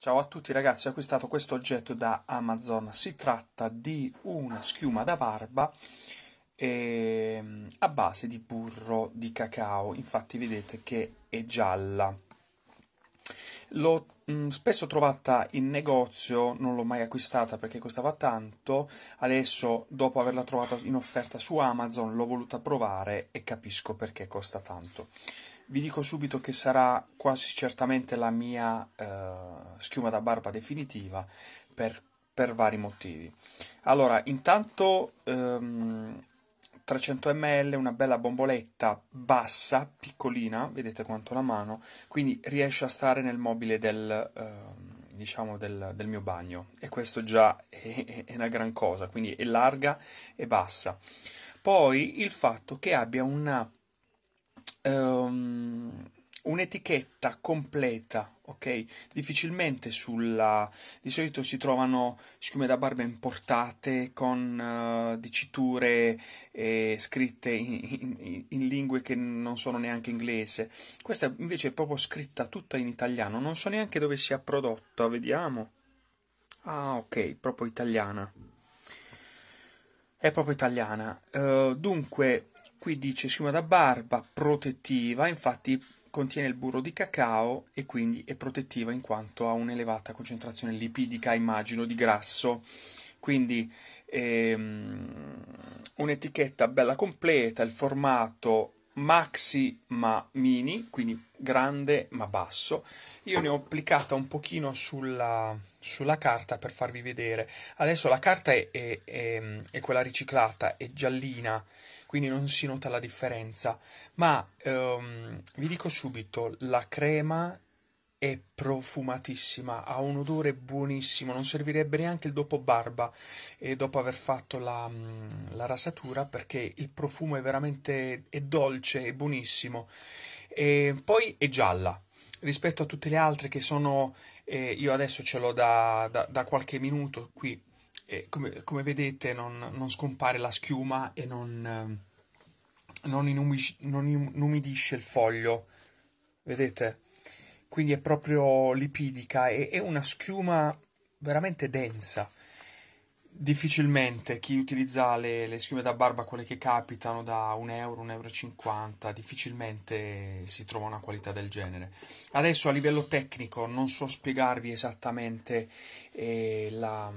Ciao a tutti ragazzi, ho acquistato questo oggetto da Amazon, si tratta di una schiuma da barba ehm, a base di burro di cacao, infatti vedete che è gialla. L'ho mm, spesso trovata in negozio, non l'ho mai acquistata perché costava tanto, adesso dopo averla trovata in offerta su Amazon l'ho voluta provare e capisco perché costa tanto. Vi dico subito che sarà quasi certamente la mia eh, schiuma da barba definitiva per, per vari motivi. Allora, intanto ehm, 300 ml, una bella bomboletta bassa, piccolina, vedete quanto la mano, quindi riesce a stare nel mobile del... Ehm, diciamo del, del, mio bagno e questo già è, è, una gran cosa quindi è larga e bassa poi il fatto che abbia una um, un'etichetta completa, ok? Difficilmente sulla... di solito si trovano schiume da barba importate con uh, diciture eh, scritte in, in, in, lingue che non sono neanche inglese. Questa invece è proprio scritta tutta in italiano, non so neanche dove sia prodotta, vediamo. Ah, ok, proprio italiana. È proprio italiana. Uh, dunque, Qui dice schiuma da barba protettiva, infatti contiene il burro di cacao e quindi è protettiva in quanto ha un'elevata concentrazione lipidica, immagino, di grasso. Quindi ehm, un'etichetta bella completa, il formato maxi ma mini, quindi grande ma basso. Io ne ho applicata un pochino sulla, sulla carta per farvi vedere. Adesso la carta è, è, è, è, quella riciclata, è giallina, quindi non si nota la differenza. Ma ehm, vi dico subito, la crema è profumatissima, ha un odore buonissimo, non servirebbe neanche il dopo barba e dopo aver fatto la, mm, la rasatura perché il profumo è veramente è dolce, è buonissimo. E poi è gialla rispetto a tutte le altre che sono, eh, io adesso ce l'ho da, da, da qualche minuto qui, eh, come, come, vedete non, non, scompare la schiuma e non, non, inumi, non inumidisce il foglio, vedete? quindi è proprio lipidica e è una schiuma veramente densa. Difficilmente chi utilizza le, le schiume da barba, quelle che capitano da 1 euro, 1,50 euro, 50, difficilmente si trova una qualità del genere. Adesso a livello tecnico non so spiegarvi esattamente eh, la,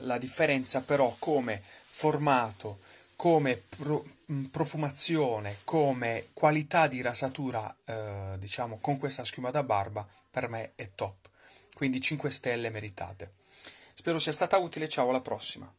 la differenza, però come formato, come pro mm, profumazione, come qualità di rasatura, eh, diciamo, con questa schiuma da barba, per me è top. Quindi 5 stelle meritate. Spero sia stata utile, ciao alla prossima.